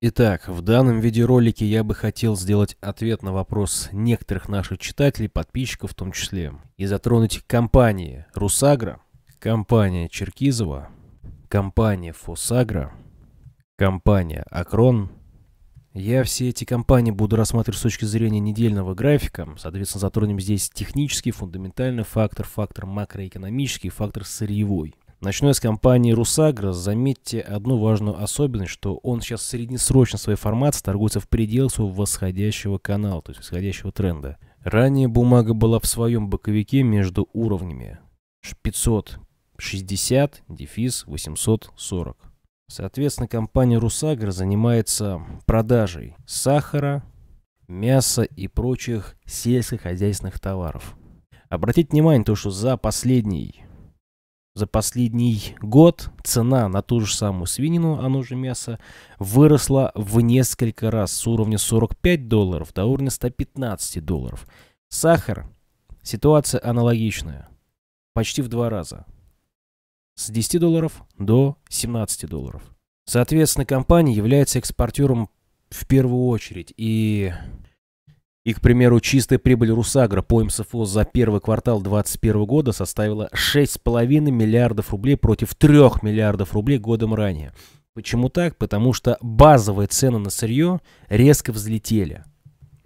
Итак, в данном видеоролике я бы хотел сделать ответ на вопрос некоторых наших читателей, подписчиков в том числе, и затронуть компании «Русагра», компания «Черкизова», компания «Фосагра», компания «Акрон». Я все эти компании буду рассматривать с точки зрения недельного графика. Соответственно, затронем здесь технический, фундаментальный фактор, фактор макроэкономический, фактор сырьевой – Начну я с компании «Русагра». Заметьте одну важную особенность, что он сейчас среднесрочно своей формации торгуется в пределах своего восходящего канала, то есть восходящего тренда. Ранее бумага была в своем боковике между уровнями 560, дефис 840. Соответственно, компания «Русагра» занимается продажей сахара, мяса и прочих сельскохозяйственных товаров. Обратите внимание, то, что за последний за последний год цена на ту же самую свинину, оно же мясо, выросла в несколько раз с уровня 45 долларов до уровня 115 долларов. Сахар. Ситуация аналогичная. Почти в два раза. С 10 долларов до 17 долларов. Соответственно, компания является экспортером в первую очередь. И и, к примеру, чистая прибыль Русагра по МСФО за первый квартал 2021 года составила 6,5 миллиардов рублей против 3 миллиардов рублей годом ранее. Почему так? Потому что базовые цены на сырье резко взлетели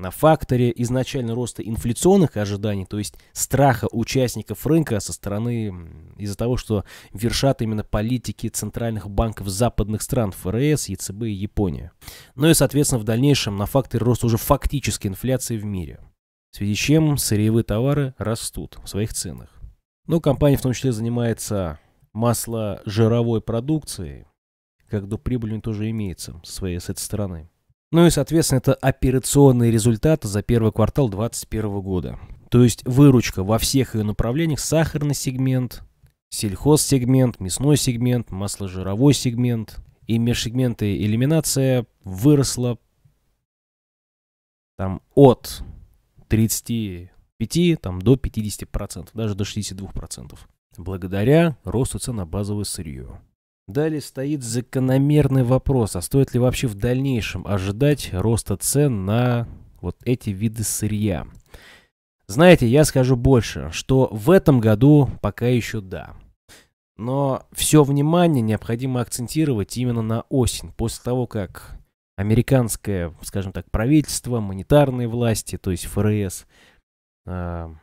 на факторе изначально роста инфляционных ожиданий, то есть страха участников рынка со стороны из-за того, что вершат именно политики центральных банков западных стран ФРС, ЕЦБ и Япония. Ну и, соответственно, в дальнейшем на факторе роста уже фактической инфляции в мире, в связи с чем сырьевые товары растут в своих ценах. Но ну, компания в том числе занимается жировой продукцией, как до прибыльной тоже имеется со своей с этой стороны. Ну и, соответственно, это операционные результаты за первый квартал 2021 года. То есть выручка во всех ее направлениях, сахарный сегмент, сельхозсегмент, мясной сегмент, масложировой сегмент и межсегменты элиминация выросла там от 35 там, до 50%, даже до 62%, благодаря росту цен на базовое сырье. Далее стоит закономерный вопрос, а стоит ли вообще в дальнейшем ожидать роста цен на вот эти виды сырья? Знаете, я скажу больше, что в этом году пока еще да. Но все внимание необходимо акцентировать именно на осень, после того, как американское, скажем так, правительство, монетарные власти, то есть ФРС, э,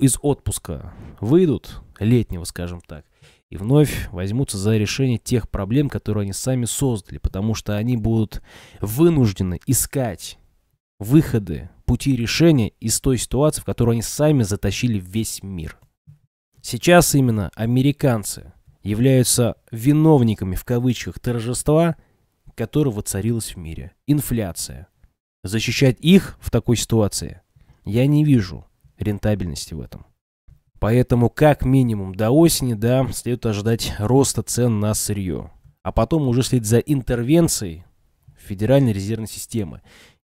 из отпуска выйдут, летнего, скажем так, и вновь возьмутся за решение тех проблем, которые они сами создали, потому что они будут вынуждены искать выходы, пути решения из той ситуации, в которую они сами затащили весь мир. Сейчас именно американцы являются виновниками в кавычках торжества, которое воцарилось в мире. Инфляция. Защищать их в такой ситуации я не вижу рентабельности в этом. Поэтому как минимум до осени да, следует ожидать роста цен на сырье. А потом уже следить за интервенцией Федеральной резервной системы.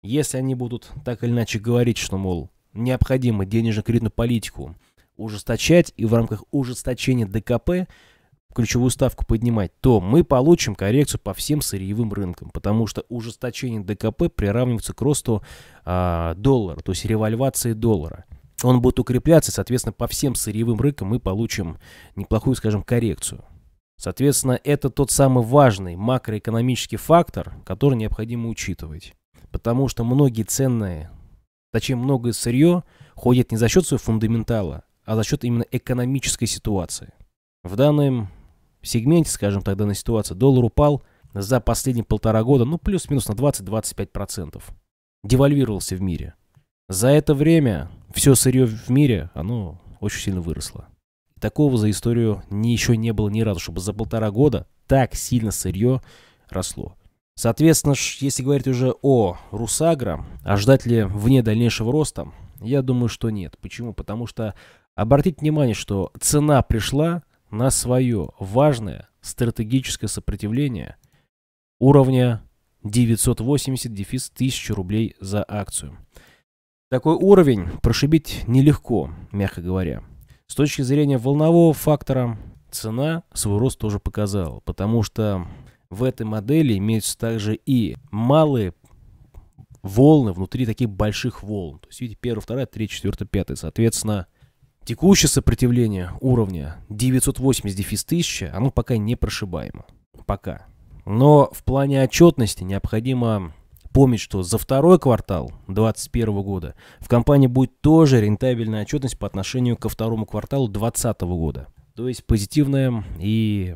Если они будут так или иначе говорить, что, мол, необходимо денежно-кредитную политику ужесточать и в рамках ужесточения ДКП ключевую ставку поднимать, то мы получим коррекцию по всем сырьевым рынкам, потому что ужесточение ДКП приравнивается к росту а, доллара, то есть револьвации доллара он будет укрепляться, соответственно, по всем сырьевым рынкам мы получим неплохую, скажем, коррекцию. Соответственно, это тот самый важный макроэкономический фактор, который необходимо учитывать. Потому что многие ценные, точнее многое сырье, ходит не за счет своего фундаментала, а за счет именно экономической ситуации. В данном сегменте, скажем так, данной ситуация доллар упал за последние полтора года, ну плюс-минус на 20-25%. Девальвировался в мире – за это время все сырье в мире, оно очень сильно выросло. Такого за историю ни, еще не было ни разу, чтобы за полтора года так сильно сырье росло. Соответственно, если говорить уже о Русагра, а ждать ли вне дальнейшего роста, я думаю, что нет. Почему? Потому что обратите внимание, что цена пришла на свое важное стратегическое сопротивление уровня 980 дефис 1000 рублей за акцию. Такой уровень прошибить нелегко, мягко говоря. С точки зрения волнового фактора, цена свой рост тоже показала, потому что в этой модели имеются также и малые волны внутри таких больших волн. То есть, видите, первая, вторая, третья, четвертая, пятая. Соответственно, текущее сопротивление уровня 980 дефис 1000, оно пока не прошибаемо. Пока. Но в плане отчетности необходимо Помнить, что за второй квартал 2021 года в компании будет тоже рентабельная отчетность по отношению ко второму кварталу 2020 года. То есть позитивная и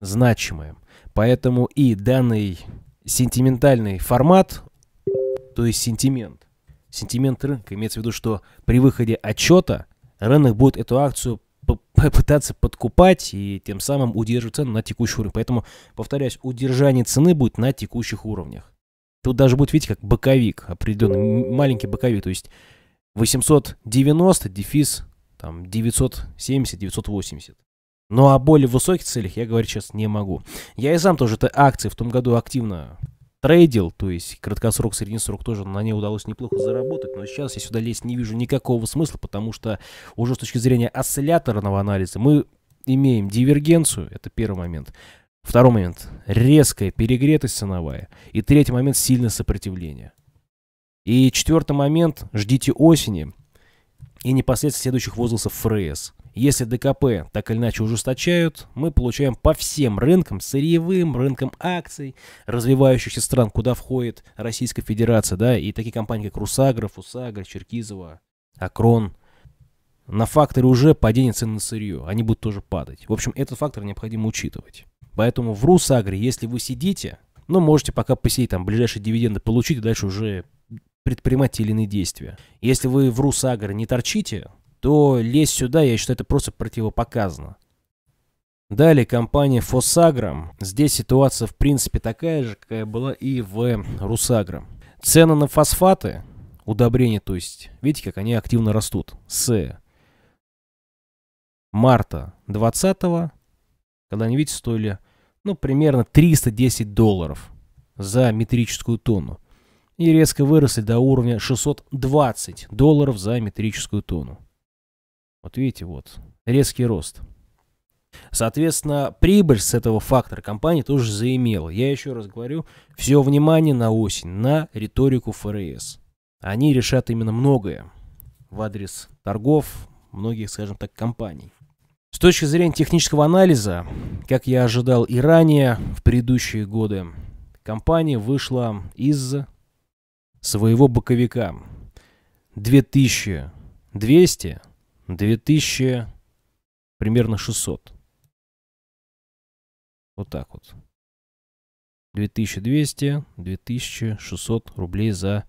значимая. Поэтому и данный сентиментальный формат, то есть сентимент, сентимент рынка, имеется в виду, что при выходе отчета рынок будет эту акцию пытаться подкупать и тем самым удерживать цену на текущий уровень. Поэтому, повторяюсь, удержание цены будет на текущих уровнях. Тут даже будет, видите, как боковик определенный, маленький боковик, то есть 890 дефис там 970-980. Ну о а более высоких целях я говорить сейчас не могу. Я и сам тоже это акции в том году активно трейдил, то есть краткосрок, средний срок тоже на ней удалось неплохо заработать, но сейчас я сюда лезть не вижу никакого смысла, потому что уже с точки зрения осцилляторного анализа мы имеем дивергенцию, это первый момент. Второй момент – резкая перегретость ценовая. И третий момент – сильное сопротивление. И четвертый момент – ждите осени и непосредственно следующих возрастов ФРС. Если ДКП так или иначе ужесточают, мы получаем по всем рынкам, сырьевым, рынкам акций, развивающихся стран, куда входит Российская Федерация, да, и такие компании, как Русагра, Фусагра, Черкизова, Акрон – на факторы уже падения цен на сырье, они будут тоже падать. В общем, этот фактор необходимо учитывать. Поэтому в Русагре, если вы сидите, ну, можете пока посидеть, там, ближайшие дивиденды получить, и дальше уже предпринимать те или иные действия. Если вы в Русагре не торчите, то лезть сюда, я считаю, это просто противопоказано. Далее компания Фосагра. Здесь ситуация, в принципе, такая же, какая была и в Русагра. Цены на фосфаты, удобрения, то есть, видите, как они активно растут с марта 20 когда они, видите, стоили, ну, примерно 310 долларов за метрическую тонну. И резко выросли до уровня 620 долларов за метрическую тонну. Вот видите, вот, резкий рост. Соответственно, прибыль с этого фактора компания тоже заимела. Я еще раз говорю, все внимание на осень, на риторику ФРС. Они решат именно многое в адрес торгов многих, скажем так, компаний. С точки зрения технического анализа, как я ожидал и ранее, в предыдущие годы, компания вышла из своего боковика 2200, 2000, примерно 600. Вот так вот. 2200, 2600 рублей за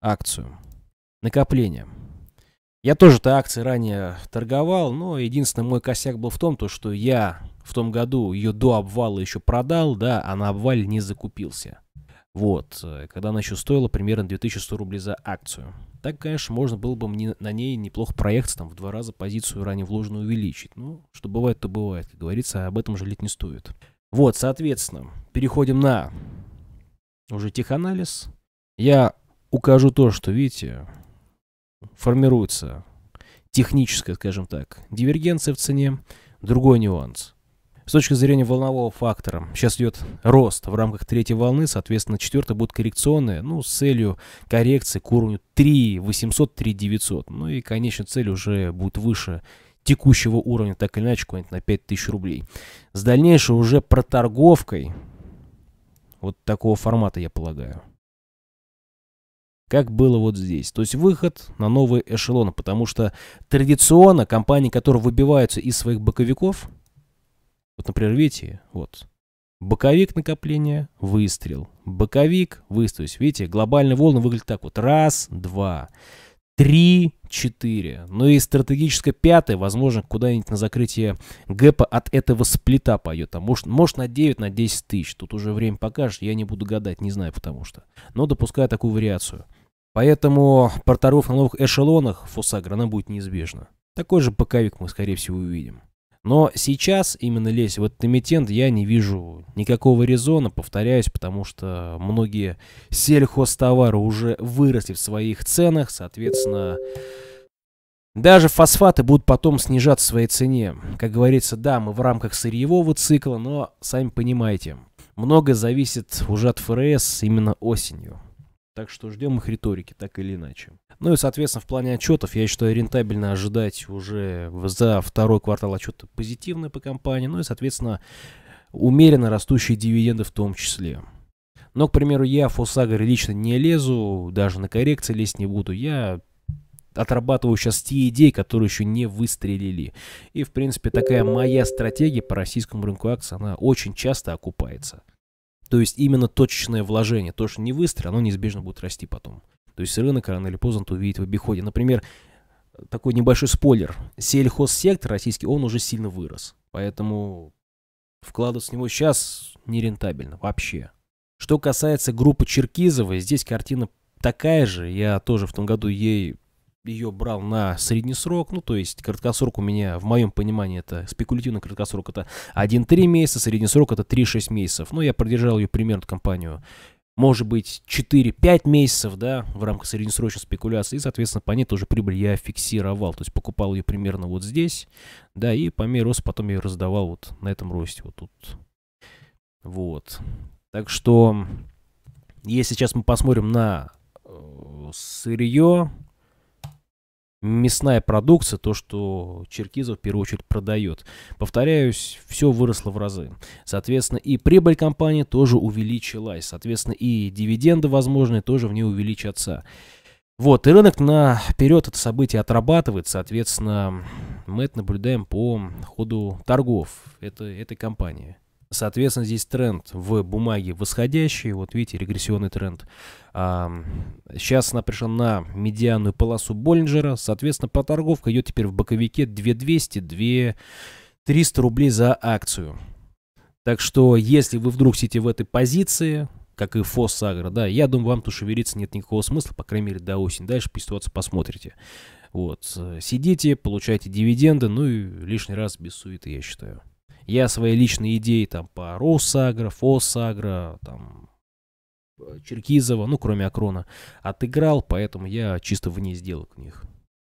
акцию. Накопление. Я тоже-то акции ранее торговал, но единственный мой косяк был в том, то, что я в том году ее до обвала еще продал, да, а на обвале не закупился. Вот, э, когда она еще стоила примерно 2100 рублей за акцию. Так, конечно, можно было бы мне на ней неплохо проехаться, там в два раза позицию ранее вложенную увеличить. Ну, что бывает, то бывает, как говорится, об этом жалеть не стоит. Вот, соответственно, переходим на уже теханализ. Я укажу то, что, видите, формируется техническая, скажем так, дивергенция в цене. Другой нюанс. С точки зрения волнового фактора, сейчас идет рост в рамках третьей волны, соответственно, четвертая будет коррекционная, ну, с целью коррекции к уровню 3 800, 3 900. Ну и, конечно, цель уже будет выше текущего уровня, так или иначе, какой-нибудь на 5000 рублей. С дальнейшей уже проторговкой вот такого формата, я полагаю как было вот здесь. То есть выход на новый эшелон, потому что традиционно компании, которые выбиваются из своих боковиков, вот, например, видите, вот, боковик накопления, выстрел, боковик, выстрел. То есть, видите, глобальные волны выглядят так вот. Раз, два, три, четыре. Ну и стратегическая пятая, возможно, куда-нибудь на закрытие гэпа от этого сплита пойдет. Там, может, может на 9, на 10 тысяч. Тут уже время покажет, я не буду гадать, не знаю потому что. Но допускаю такую вариацию. Поэтому порторов на новых эшелонах Фусаграна будет неизбежно. Такой же ПКвик мы, скорее всего, увидим. Но сейчас, именно лезть в этот эмитент, я не вижу никакого резона, повторяюсь, потому что многие сельхозтовары уже выросли в своих ценах, соответственно, даже фосфаты будут потом снижаться в своей цене. Как говорится, да, мы в рамках сырьевого цикла, но, сами понимаете, многое зависит уже от ФРС именно осенью. Так что ждем их риторики, так или иначе. Ну и, соответственно, в плане отчетов, я считаю, рентабельно ожидать уже за второй квартал отчета позитивные по компании. Ну и, соответственно, умеренно растущие дивиденды в том числе. Но, к примеру, я в Фосагер лично не лезу, даже на коррекции лезть не буду. Я отрабатываю сейчас те идеи, которые еще не выстрелили. И, в принципе, такая моя стратегия по российскому рынку акций, она очень часто окупается. То есть именно точечное вложение, то, что не выстрел, оно неизбежно будет расти потом. То есть рынок рано или поздно ты увидит в обиходе. Например, такой небольшой спойлер. Сельхозсектор российский, он уже сильно вырос. Поэтому вкладываться в него сейчас нерентабельно вообще. Что касается группы Черкизова, здесь картина такая же. Я тоже в том году ей ее брал на средний срок, ну, то есть краткосрок у меня, в моем понимании, это спекулятивный краткосрок, это 1-3 месяца, средний срок это 3-6 месяцев. Ну, я продержал ее примерно компанию, может быть, 4-5 месяцев, да, в рамках среднесрочной спекуляции, и, соответственно, по ней тоже прибыль я фиксировал, то есть покупал ее примерно вот здесь, да, и по мере роста потом я ее раздавал вот на этом росте, вот тут. Вот. Так что, если сейчас мы посмотрим на э, сырье, мясная продукция, то, что Черкизов в первую очередь продает. Повторяюсь, все выросло в разы. Соответственно, и прибыль компании тоже увеличилась. Соответственно, и дивиденды возможные тоже в ней увеличатся. Вот, и рынок наперед это событие отрабатывает, соответственно, мы это наблюдаем по ходу торгов этой, этой компании. Соответственно, здесь тренд в бумаге восходящий, вот видите, регрессионный тренд. А, сейчас она пришла на медианную полосу Боллинджера, соответственно, проторговка идет теперь в боковике 2200, 2300 рублей за акцию. Так что, если вы вдруг сидите в этой позиции, как и ФОС Сагра, да, я думаю, вам тут шевелиться нет никакого смысла, по крайней мере, до осени. Дальше по ситуации посмотрите. Вот, э, сидите, получайте дивиденды, ну и лишний раз без суеты, я считаю. Я свои личные идеи там по Росагро, Фосагро, там, Черкизова, ну, кроме Акрона, отыграл, поэтому я чисто вне сделок у них.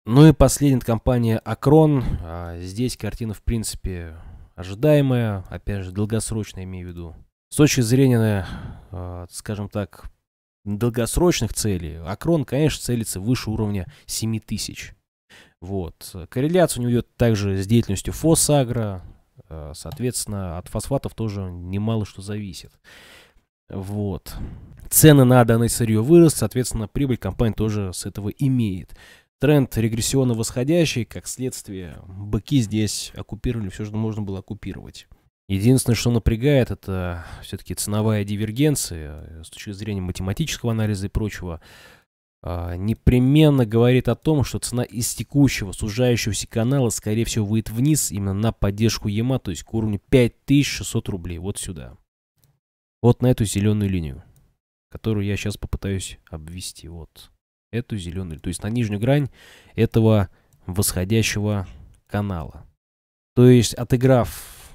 Ну и последняя компания Акрон. А, здесь картина, в принципе, ожидаемая, опять же, долгосрочная, имею в виду. С точки зрения, э, скажем так, долгосрочных целей, Акрон, конечно, целится выше уровня 7000. Вот. Корреляция у него идет также с деятельностью Фосагра, Э, соответственно, от фосфатов тоже немало что зависит. Вот. Цены на данное сырье выросли, соответственно, прибыль компании тоже с этого имеет. Тренд регрессионно восходящий, как следствие, быки здесь оккупировали все, что можно было оккупировать. Единственное, что напрягает, это все-таки ценовая дивергенция э, с точки зрения математического анализа и прочего. А, непременно говорит о том, что цена из текущего сужающегося канала, скорее всего, выйдет вниз именно на поддержку ЕМА, то есть к уровню 5600 рублей, вот сюда. Вот на эту зеленую линию, которую я сейчас попытаюсь обвести. Вот эту зеленую, то есть на нижнюю грань этого восходящего канала. То есть отыграв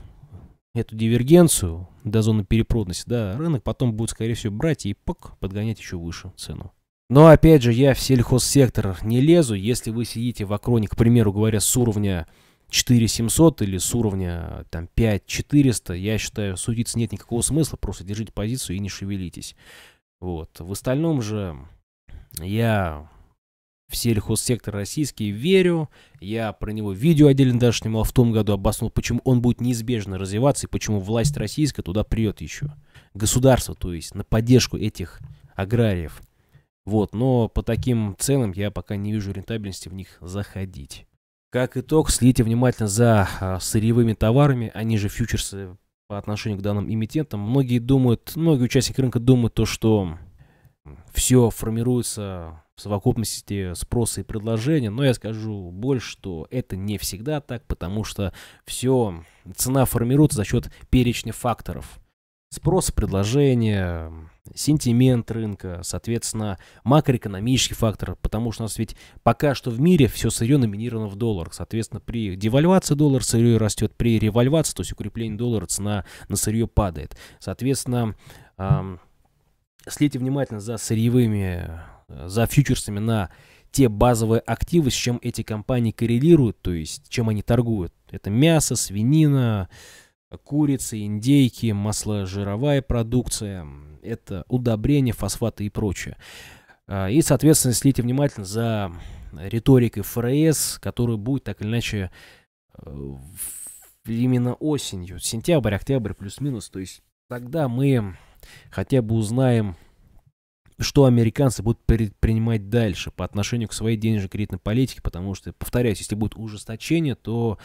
эту дивергенцию до зоны перепроданности, да, рынок потом будет, скорее всего, брать и пок, подгонять еще выше цену. Но опять же, я в сельхозсектор не лезу. Если вы сидите в Акроне, к примеру говоря, с уровня 4700 или с уровня там 5400, я считаю, судиться нет никакого смысла, просто держите позицию и не шевелитесь. Вот. В остальном же я в сельхозсектор российский верю. Я про него видео отдельно даже снимал в том году, обоснул, почему он будет неизбежно развиваться и почему власть российская туда придет еще. Государство, то есть, на поддержку этих аграриев. Вот, но по таким ценам я пока не вижу рентабельности в них заходить. Как итог, следите внимательно за а, сырьевыми товарами, они же фьючерсы по отношению к данным эмитентам. Многие думают, многие участники рынка думают то, что все формируется в совокупности спроса и предложения, но я скажу больше, что это не всегда так, потому что все, цена формируется за счет перечня факторов спрос, предложение, сентимент рынка, соответственно, макроэкономический фактор, потому что у нас ведь пока что в мире все сырье номинировано в долларах. Соответственно, при девальвации доллар сырье растет, при ревальвации, то есть укреплении доллара, цена на сырье падает. Соответственно, эм, следите внимательно за сырьевыми, за фьючерсами на те базовые активы, с чем эти компании коррелируют, то есть чем они торгуют. Это мясо, свинина, курицы, индейки, масложировая продукция, это удобрения, фосфаты и прочее. А, и, соответственно, следите внимательно за риторикой ФРС, которая будет так или иначе э, именно осенью, сентябрь, октябрь плюс-минус. То есть тогда мы хотя бы узнаем что американцы будут предпринимать дальше по отношению к своей денежно-кредитной политике, потому что, повторяюсь, если будет ужесточение, то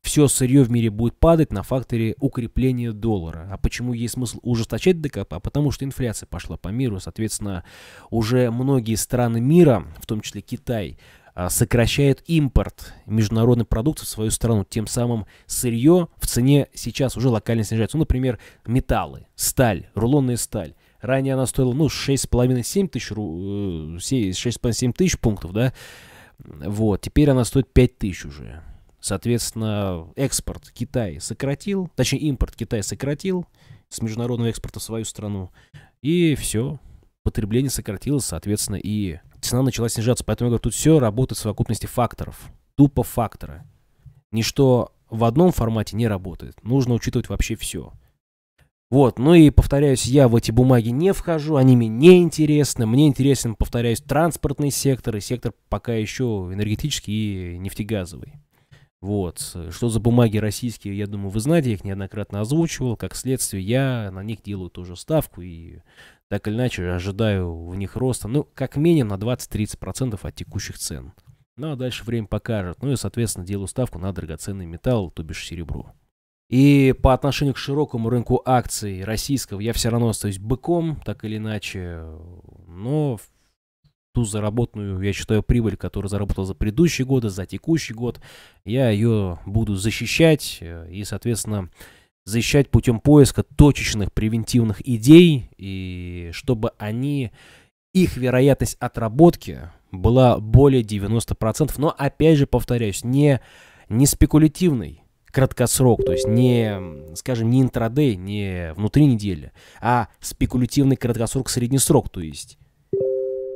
все сырье в мире будет падать на факторе укрепления доллара. А почему есть смысл ужесточать ДКП? А потому что инфляция пошла по миру, соответственно, уже многие страны мира, в том числе Китай, а, сокращают импорт международных продуктов в свою страну. Тем самым сырье в цене сейчас уже локально снижается. Ну, например, металлы, сталь, рулонная сталь. Ранее она стоила, ну, 6,5-7 тысяч, 6,5-7 э, тысяч пунктов, да. Вот, теперь она стоит 5 тысяч уже. Соответственно, экспорт Китай сократил, точнее, импорт Китай сократил с международного экспорта в свою страну. И все, потребление сократилось, соответственно, и цена начала снижаться. Поэтому я говорю, тут все работает в совокупности факторов. Тупо фактора. Ничто в одном формате не работает. Нужно учитывать вообще все. Вот, ну и повторяюсь, я в эти бумаги не вхожу, они мне не интересны. Мне интересен, повторяюсь, транспортный сектор и сектор пока еще энергетический и нефтегазовый. Вот. Что за бумаги российские, я думаю, вы знаете, я их неоднократно озвучивал. Как следствие, я на них делаю тоже ставку и так или иначе ожидаю в них роста, ну, как минимум на 20-30% от текущих цен. Ну, а дальше время покажет. Ну и, соответственно, делаю ставку на драгоценный металл, то бишь серебро. И по отношению к широкому рынку акций российского я все равно остаюсь быком, так или иначе. Но ту заработанную, я считаю, прибыль, которую заработал за предыдущие годы, за текущий год, я ее буду защищать э, и, соответственно, защищать путем поиска точечных превентивных идей, и чтобы они, их вероятность отработки была более 90%, но, опять же, повторяюсь, не, не спекулятивной, краткосрок, то есть не, скажем, не интрадей, не внутри недели, а спекулятивный краткосрок, среднесрок, то есть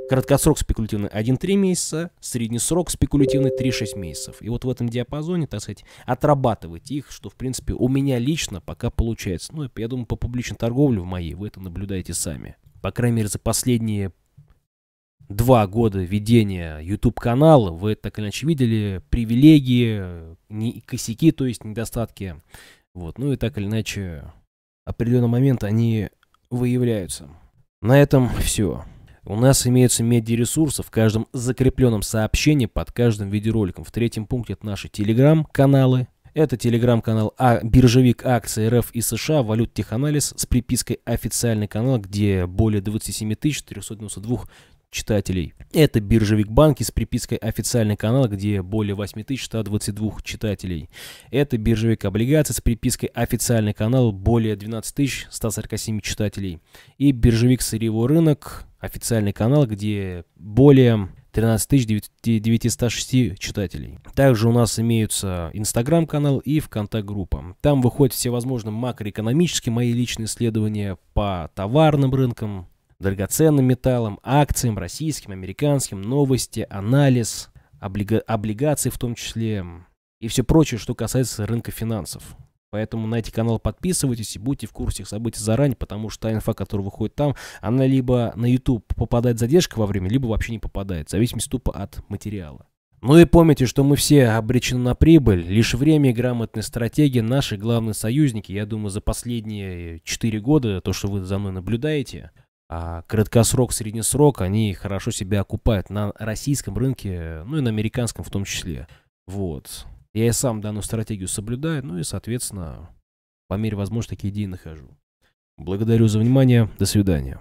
краткосрок спекулятивный 1-3 месяца, средний срок спекулятивный 3-6 месяцев. И вот в этом диапазоне, так сказать, отрабатывать их, что, в принципе, у меня лично пока получается. Ну, я думаю, по публичной торговле в моей вы это наблюдаете сами. По крайней мере, за последние два года ведения YouTube-канала вы так или иначе видели привилегии, не, косяки, то есть недостатки. Вот. Ну и так или иначе, в определенный момент они выявляются. На этом все. У нас имеются медиаресурсы в каждом закрепленном сообщении под каждым видеороликом. В третьем пункте это наши телеграм-каналы. Это телеграм-канал а, «Биржевик акции РФ и США. Валют теханализ» с припиской «Официальный канал», где более 27 392 читателей. Это биржевик банки с припиской «Официальный канал», где более 8122 читателей. Это биржевик облигации с припиской «Официальный канал», более 12147 читателей. И биржевик сырьевой рынок, официальный канал, где более 13906 читателей. Также у нас имеются Инстаграм-канал и ВКонтакт-группа. Там выходят всевозможные макроэкономические мои личные исследования по товарным рынкам, драгоценным металлам, акциям, российским, американским, новости, анализ, облига облигации в том числе и все прочее, что касается рынка финансов. Поэтому на эти каналы подписывайтесь и будьте в курсе их событий заранее, потому что та инфа, которая выходит там, она либо на YouTube попадает задержка во время, либо вообще не попадает, в зависимости тупо от материала. Ну и помните, что мы все обречены на прибыль, лишь время и грамотные стратегии наши главные союзники. Я думаю, за последние 4 года, то, что вы за мной наблюдаете, а краткосрок, среднесрок, они хорошо себя окупают на российском рынке, ну и на американском в том числе. Вот. Я и сам данную стратегию соблюдаю, ну и, соответственно, по мере возможности такие идеи нахожу. Благодарю за внимание. До свидания.